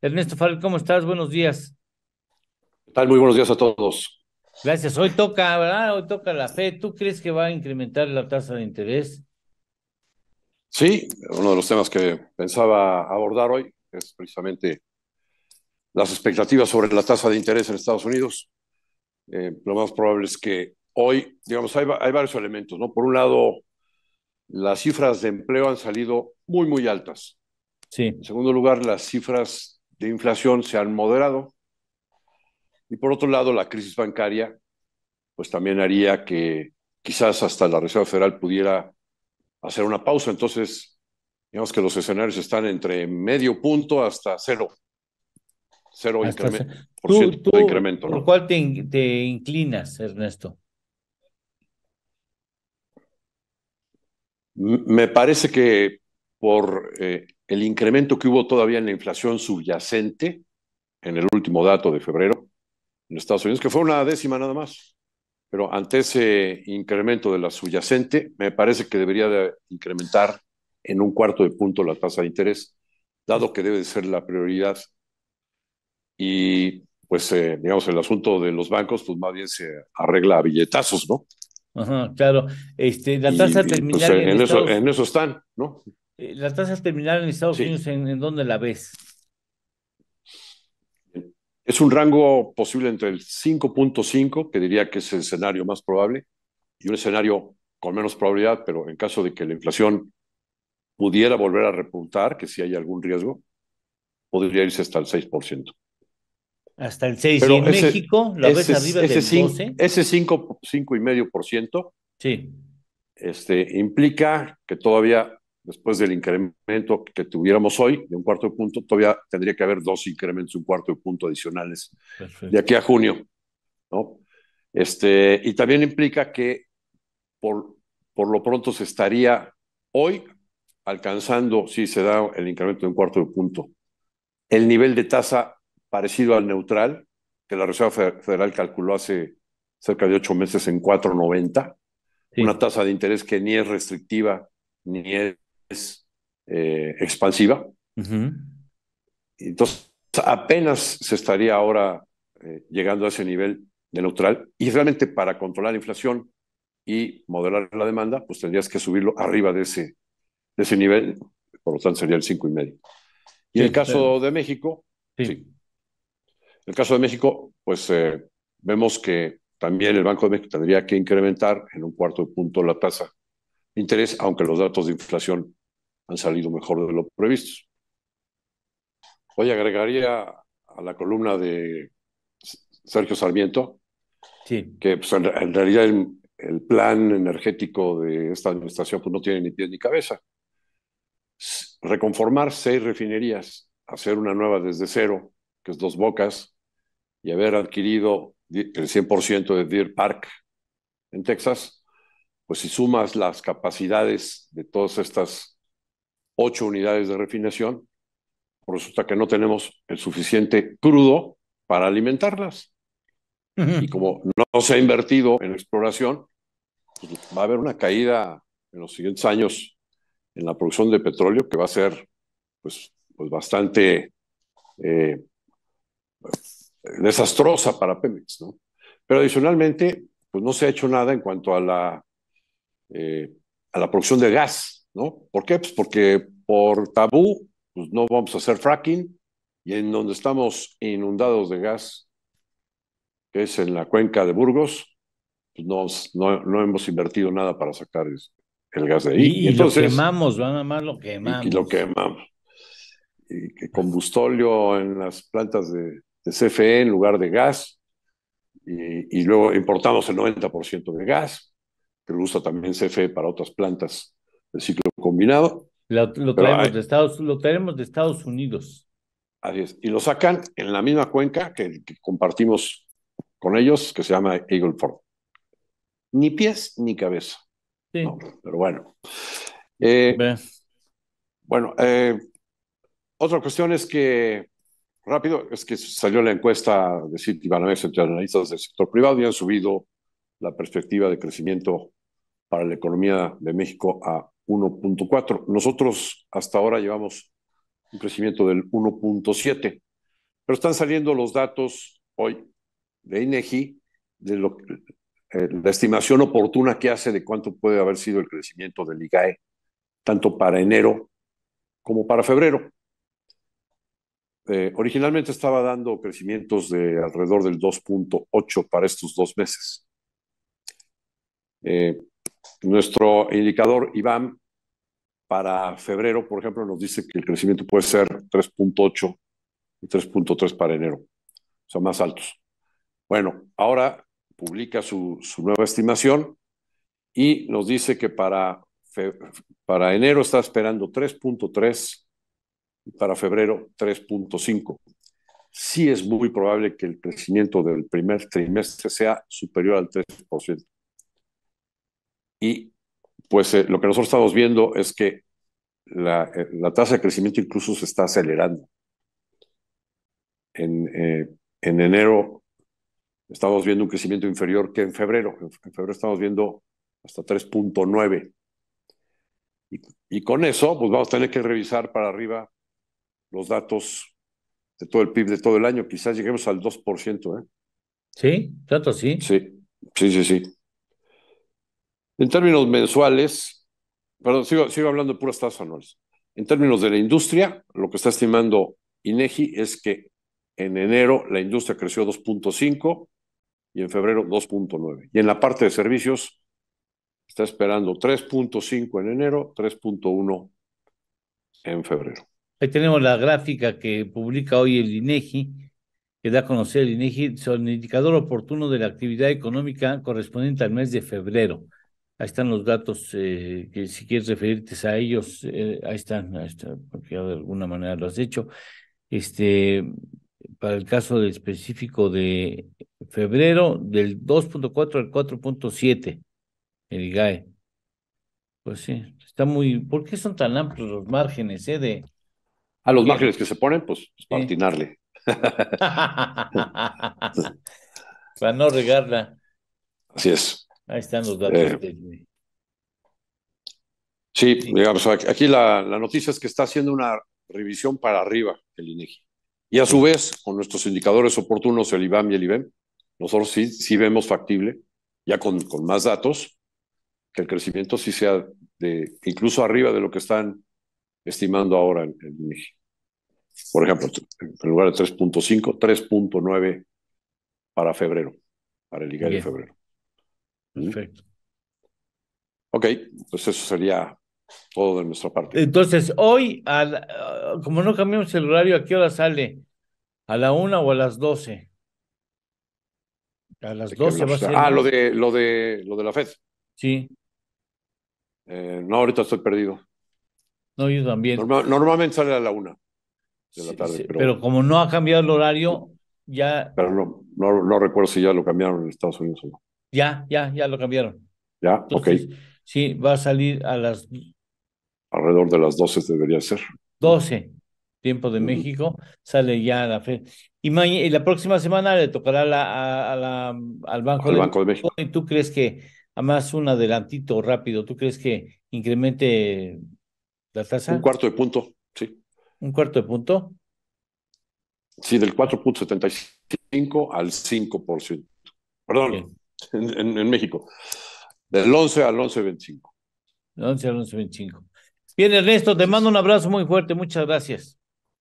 Ernesto Farrell, ¿cómo estás? Buenos días. ¿Qué Tal, muy buenos días a todos. Gracias. Hoy toca, ¿verdad? Hoy toca la fe. ¿Tú crees que va a incrementar la tasa de interés? Sí, uno de los temas que pensaba abordar hoy es precisamente las expectativas sobre la tasa de interés en Estados Unidos. Eh, lo más probable es que hoy, digamos, hay, hay varios elementos, ¿no? Por un lado, las cifras de empleo han salido muy, muy altas. En segundo lugar, las cifras de inflación se han moderado. Y por otro lado, la crisis bancaria, pues también haría que quizás hasta la Reserva Federal pudiera hacer una pausa. Entonces, digamos que los escenarios están entre medio punto hasta cero. Cero incremento. Por de incremento. ¿Por cuál te, inclinas, Ernesto? Me parece que por eh, el incremento que hubo todavía en la inflación subyacente en el último dato de febrero en Estados Unidos, que fue una décima nada más. Pero ante ese incremento de la subyacente, me parece que debería de incrementar en un cuarto de punto la tasa de interés, dado que debe ser la prioridad. Y pues, eh, digamos, el asunto de los bancos, pues más bien se arregla a billetazos, ¿no? Ajá, claro. Este, la tasa pues, terminal. en, eso, en eso están, ¿no? Eh, la tasa terminal en Estados Unidos, ¿en, dónde la ves? Es un rango posible entre el 5.5, que diría que es el escenario más probable, y un escenario con menos probabilidad, pero en caso de que la inflación pudiera volver a repuntar, que si hay algún riesgo, podría irse hasta el 6%. Hasta el 6%. en México la ese, ves arriba ese del 5, 12? Ese 5,5% sí. este, implica que todavía después del incremento que tuviéramos hoy, de un cuarto de punto, todavía tendría que haber dos incrementos, un cuarto de punto adicionales de aquí a junio. ¿no? Este, y también implica que por, por lo pronto se estaría hoy alcanzando, si se da el incremento de un cuarto de punto, el nivel de tasa parecido al neutral que la Reserva Federal calculó hace cerca de ocho meses en 4.90, una tasa de interés que ni es restrictiva ni es es eh, expansiva. Entonces, apenas se estaría ahora eh, llegando a ese nivel de neutral y realmente para controlar la inflación y modelar la demanda, pues tendrías que subirlo arriba de ese, de ese nivel, por lo tanto sería el 5,5. Y, medio. y el caso de México, El caso de México, pues eh, vemos que también el Banco de México tendría que incrementar en un cuarto de punto la tasa de interés, aunque los datos de inflación han salido mejor de lo previsto. Hoy agregaría a la columna de Sergio Sarmiento que pues, en, realidad el, plan energético de esta administración pues, no tiene ni pie ni cabeza. Reconformar seis refinerías, hacer una nueva desde cero, que es Dos Bocas, y haber adquirido el 100% de Deer Park en Texas, pues si sumas las capacidades de todas estas ocho unidades de refinación, resulta que no tenemos el suficiente crudo para alimentarlas. Y como no se ha invertido en exploración, pues, va a haber una caída en los siguientes años en la producción de petróleo que va a ser pues, pues bastante eh, pues, desastrosa para Pemex. ¿no? Pero adicionalmente, pues no se ha hecho nada en cuanto a la, eh, a la producción de gas ¿no? ¿Por qué? Pues porque por tabú pues no vamos a hacer fracking y en donde estamos inundados de gas, que es en la cuenca de Burgos, pues no, hemos invertido nada para sacar el gas de ahí. Y, lo quemamos, van a más lo quemamos. Y, lo quemamos. Y que combustolio en las plantas de, CFE e en lugar de gas. Y, luego importamos el 90% de gas, que lo usa también CFE para otras plantas ciclo combinado. lo, traemos de Estados, lo traemos de Estados Unidos. Así es. Y lo sacan en la misma cuenca que, compartimos con ellos, que se llama Eagle Ford. Ni pies ni cabeza. Sí. pero bueno. Eh, bueno, eh, otra cuestión es que, rápido, es que salió la encuesta de Banamex, entre analistas del sector privado y han subido la perspectiva de crecimiento para la economía de México a 1.4. Nosotros hasta ahora llevamos un crecimiento del 1.7, pero están saliendo los datos hoy de INEGI e de eh, la estimación oportuna que hace de cuánto puede haber sido el crecimiento del IGAE, tanto para enero como para febrero. Eh, originalmente estaba dando crecimientos de alrededor del 2.8 para estos dos meses. Eh, nuestro indicador IBAM para febrero, por ejemplo, nos dice que el crecimiento puede ser 3.8 y 3.3 para enero, o sea, más altos. Bueno, ahora publica su, nueva estimación y nos dice que para, para enero está esperando 3.3 y para febrero 3.5. Sí es muy probable que el crecimiento del primer trimestre sea superior al 3%. Y pues eh, lo que nosotros estamos viendo es que la, eh, tasa de crecimiento incluso se está acelerando. Eh, en, enero estamos viendo un crecimiento inferior que en febrero. En, febrero estamos viendo hasta 3.9. Y, y, con eso, pues vamos a tener que revisar para arriba los datos de todo el PIB de todo el año. Quizás lleguemos al 2%. ¿eh? Sí, tanto sí. Sí, sí, sí, sí. En términos mensuales, perdón, sigo, hablando de puras tasas anuales. En términos de la industria, lo que está estimando INEGI es que en enero la industria creció 2.5 y en febrero 2.9. Y en la parte de servicios está esperando 3.5 en enero, 3.1 en febrero. Ahí tenemos la gráfica que publica hoy el INEGI, que da a conocer el INEGI son indicador oportuno de la actividad económica correspondiente al mes de febrero. Ahí están los datos, eh, que si quieres referirte a ellos, eh, ahí están, porque de alguna manera lo has hecho. Este, para el caso del específico de febrero, del 2.4 al 4.7, el IGAE. Pues sí, está muy. ¿Por qué son tan amplios los márgenes, eh? De, a los márgenes que se ponen, pues, para atinarle. para no regarla. Así es. Ahí están los datos. Eh, sí, digamos, aquí la, noticia es que está haciendo una revisión para arriba el INEGI. Y a su vez, con nuestros indicadores oportunos, el IBAM y el IBEM, nosotros sí, vemos factible, ya con, con más datos, que el crecimiento sí sea de incluso arriba de lo que están estimando ahora el, el INEGI. Por ejemplo, en lugar de 3.5, 3.9 para febrero, para el IGA de febrero. Perfecto. Ok, pues eso sería todo de nuestra parte. Entonces, hoy, al, ah, como no cambiamos el horario, ¿a qué hora sale? ¿A la una o a las doce? A las doce va a ser. Ah, lo de, lo de, lo de la FED. Sí. Eh, no, ahorita estoy perdido. No, yo también. normalmente sale a la una de la tarde. pero, como no ha cambiado el horario, ya. Pero no, no, no recuerdo si ya lo cambiaron en Estados Unidos o no. Ya, ya, ya lo cambiaron. Ya, ok. Sí, va a salir a las... Alrededor de las 12 debería ser. 12, tiempo de México, sale ya la fe. Y, la próxima semana le tocará a, al Banco, de, Banco de México. ¿Y tú crees que, además un adelantito rápido, tú crees que incremente la tasa? Un cuarto de punto, sí. ¿Un cuarto de punto? Sí, del 4.75 al 5%. Perdón, en, en, México, del 11 al 11.25. 11 al 11.25. Bien, Ernesto, te mando un abrazo muy fuerte, muchas gracias.